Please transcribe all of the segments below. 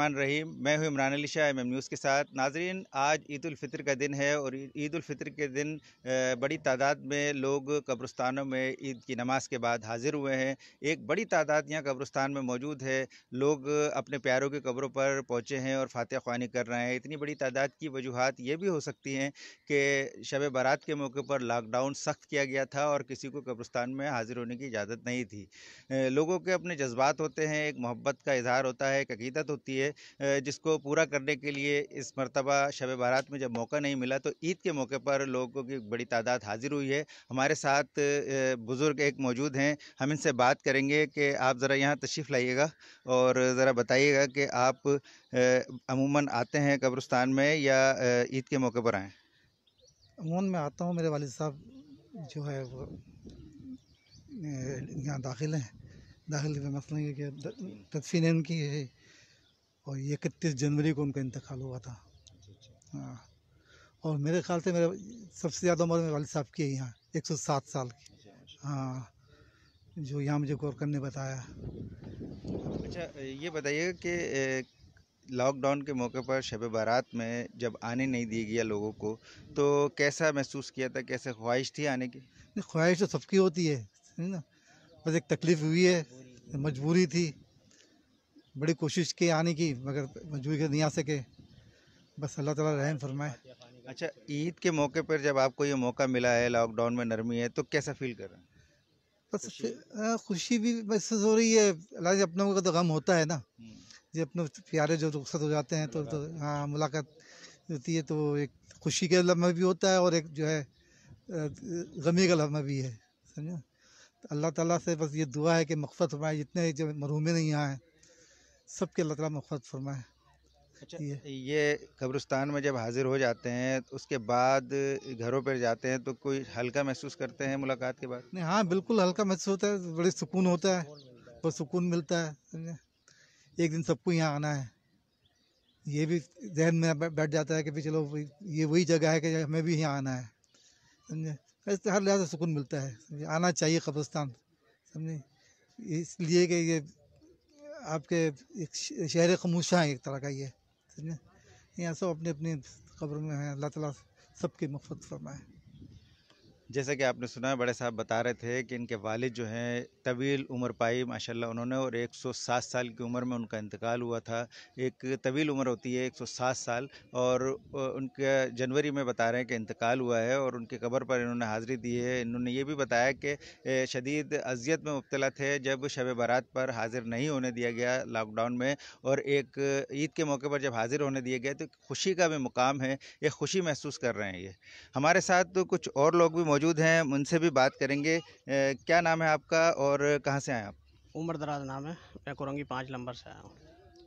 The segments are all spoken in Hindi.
रहीम मैं हूं Imran Ali Shah M M news के साथ नाजरीन आज फितर का दिन है और फितर के दिन बड़ी तादाद में लोग कब्रस्तानों में ईद की नमाज़ के बाद हाज़िर हुए हैं एक बड़ी तादाद यहाँ कब्रस्तान में मौजूद है लोग अपने प्यारों की कब्रों पर पहुँचे हैं और फातह ख्वानी कर रहे हैं इतनी बड़ी तादाद की वजूहत ये भी हो सकती हैं कि शब बारात के मौके पर लॉकडाउन सख्त किया गया था और किसी को कब्रस्तान में हाज़िर होने की इजाज़त नहीं थी लोगों के अपने जज्बात होते हैं एक मोहब्बत का इजहार होता है एक अकीदत होती है चाहिए जिसको पूरा करने के लिए इस मरतबा शब बारात में जब मौका नहीं मिला तो ईद के मौके पर लोगों की बड़ी तादाद हाजिर हुई है हमारे साथ बुज़ुर्ग एक मौजूद हैं हम इनसे बात करेंगे कि आप ज़रा यहाँ तशरीफ़ लाइएगा और ज़रा बताइएगा कि आप अमूमन आते हैं कब्रस्तान में या ईद के मौके पर आएँ अमूमन मैं आता हूँ मेरे वाल साहब जो है वो यहाँ दाखिल हैं दाखिल का मसला ये कि तदफीन इनकी है और ये इकतीस जनवरी को उनका इंतकाल हुआ था हाँ और मेरे ख्याल से मेरे सबसे ज़्यादा उम्र मेरे वाल साहब की है यहाँ एक सौ सात साल की अच्छा, अच्छा। हाँ जो यहाँ मुझे गौरकर ने बताया अच्छा ये बताइए कि लॉकडाउन के मौके पर शब बारात में जब आने नहीं दिए गया लोगों को तो कैसा महसूस किया था कैसे ख्वाहिश थी आने की ख्वाहिश तो सबकी होती है ना बस एक तकलीफ़ हुई है मजबूरी थी बड़ी कोशिश की आने की मगर मजबूरी के नहीं आ सके बस अल्लाह ताला रहम फरमाए अच्छा ईद के मौके पर जब आपको ये मौका मिला है लॉकडाउन में नरमी है तो कैसा फील कर रहे हैं बस खुशी, भी महसूस हो रही है अल्लाह जी अपनों का तो गम होता है ना हम्म। जो अपने प्यारे जो रुखसत हो जाते हैं तो, तो हाँ मुलाकात होती है तो एक खुशी के लम्हा भी होता है और एक जो है गमी का लम्हा भी है समझो तो अल्लाह ताला से बस ये दुआ है कि मकफत हमारे जितने जो मरहूमे नहीं हैं सबके अल्लाह तला मफरत फरमाए अच्छा ये, ये कब्रिस्तान में जब हाज़िर हो जाते हैं तो उसके बाद घरों पर जाते हैं तो कोई हल्का महसूस करते हैं मुलाकात के बाद नहीं हाँ बिल्कुल हल्का महसूस होता है बड़े सुकून होता है बहुत सुकून मिलता है समझे एक दिन सबको यहाँ आना है ये भी जहन में बैठ जाता है कि भाई चलो ये वही जगह है कि हमें भी यहाँ आना है समझे हर लिहाजा सुकून मिलता है आना चाहिए कब्रिस्तान समझे इसलिए कि ये आपके एक शहर खमोशा है एक तरह का ये यहाँ सब अपने अपने खबर में हैं अल्लाह ताला सबके मुफ्त फरमाएँ जैसा कि आपने सुना बड़े साहब बता रहे थे कि इनके वालिद जो हैं तवील उम्र पाई माशाल्लाह उन्होंने और 107 साल की उम्र में उनका इंतकाल हुआ था एक तवील उम्र होती है 107 साल और उनके जनवरी में बता रहे हैं कि इंतकाल हुआ है और उनकी कबर पर इन्होंने हाज़िरी दी है इन्होंने ये भी बताया कि शदीद अजियत में मुबतला थे जब शब बारात पर हाज़िर नहीं होने दिया गया लॉकडाउन में और एक ईद के मौके पर जब हाज़िर होने दिए गए तो खुशी का भी मुकाम है ये खुशी महसूस कर रहे हैं ये हमारे साथ तो कुछ और लोग भी मौजूद मौजूद हैं उनसे भी बात करेंगे क्या नाम है आपका और कहाँ से आए आप उमर दराज नाम है मैं कुरंगी पाँच नंबर से आया हूँ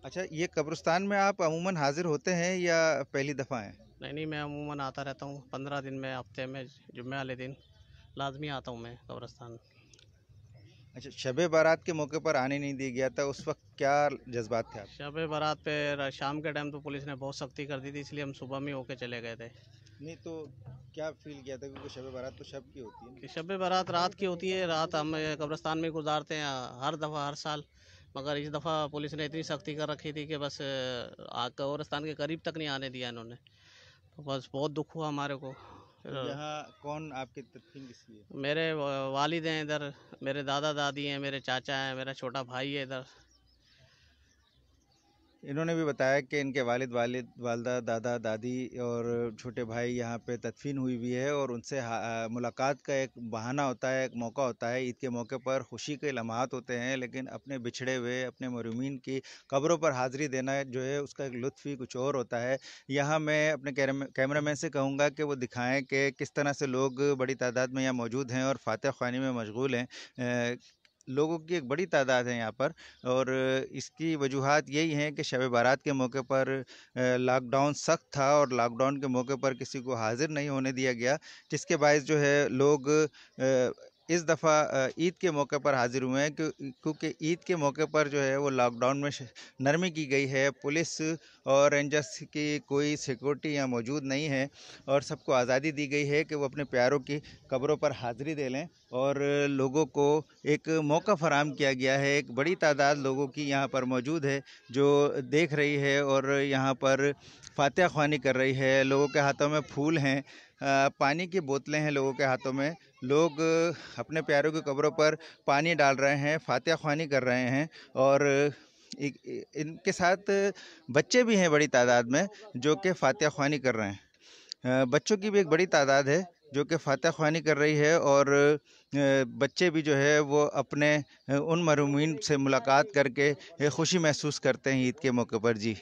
अच्छा ये कब्रिस्तान में आप अमूमन हाजिर होते हैं या पहली दफ़ा हैं नहीं नहीं मैं अमूमन आता रहता हूँ पंद्रह दिन में हफ्ते में जुम्मे वाले दिन लाजमी आता हूँ मैं कब्रस्तान अच्छा शब बारात के मौके पर आने नहीं दिया गया था उस वक्त क्या जज्बात थे आप शब बारात पर शाम के टाइम तो पुलिस ने बहुत सख्ती कर दी थी इसलिए हम सुबह में होके चले गए थे नहीं तो क्या फील किया था क्योंकि शब बारात तो शब की होती है शब बारात रात की होती है रात हम कब्रस्तान में गुजारते हैं हर दफ़ा हर साल मगर इस दफ़ा पुलिस ने इतनी सख्ती कर रखी थी कि बस कब्रस्तान के करीब तक नहीं आने दिया इन्होंने तो बस बहुत दुख हुआ हमारे को तो यहाँ कौन आपके किसी है मेरे वालिद हैं इधर मेरे दादा दादी हैं मेरे चाचा हैं मेरा छोटा भाई है इधर इन्होंने भी बताया कि इनके वालिद वालिद वालदा दादा दादी और छोटे भाई यहाँ पे तदफीन हुई हुई है और उनसे मुलाकात का एक बहाना होता है एक मौका होता है ईद के मौके पर खुशी के लम्हात होते हैं लेकिन अपने बिछड़े हुए अपने मरूमिन की कब्रों पर हाज़िरी देना जो है उसका एक लुत्फ़ ही कुछ और होता है यहाँ मैं अपने कैमरा मैन से कहूँगा कि वो दिखाएँ कि किस तरह से लोग बड़ी तादाद में यहाँ मौजूद हैं और फातह खानी में मशगूल हैं लोगों की एक बड़ी तादाद है यहाँ पर और इसकी वजूहत यही हैं कि शब बारात के मौके पर लॉकडाउन सख्त था और लॉकडाउन के मौके पर किसी को हाज़िर नहीं होने दिया गया जिसके बायस जो है लोग इस दफ़ा ईद के मौके पर हाज़िर हुए हैं क्योंकि ईद के मौके पर जो है वो लॉकडाउन में नरमी की गई है पुलिस और रेंजर्स की कोई सिक्योरिटी यहाँ मौजूद नहीं है और सबको आज़ादी दी गई है कि वो अपने प्यारों की कब्रों पर हाज़िरी दे लें और लोगों को एक मौका फराम किया गया है एक बड़ी तादाद लोगों की यहाँ पर मौजूद है जो देख रही है और यहाँ पर फातह ख्वानी कर रही है लोगों के हाथों में फूल हैं पानी की बोतलें हैं लोगों के हाथों में लोग अपने प्यारों की कब्रों पर पानी डाल रहे हैं फातिहा ख्वानी कर रहे हैं और इनके साथ बच्चे भी हैं बड़ी तादाद में जो कि फातिहा ख्वानी कर रहे हैं बच्चों की भी एक बड़ी तादाद है जो कि फातह ख्वानी कर रही है और बच्चे भी जो है वो अपने उन मरूमिन से मुलाकात करके खुशी महसूस करते हैं ईद के मौके पर जी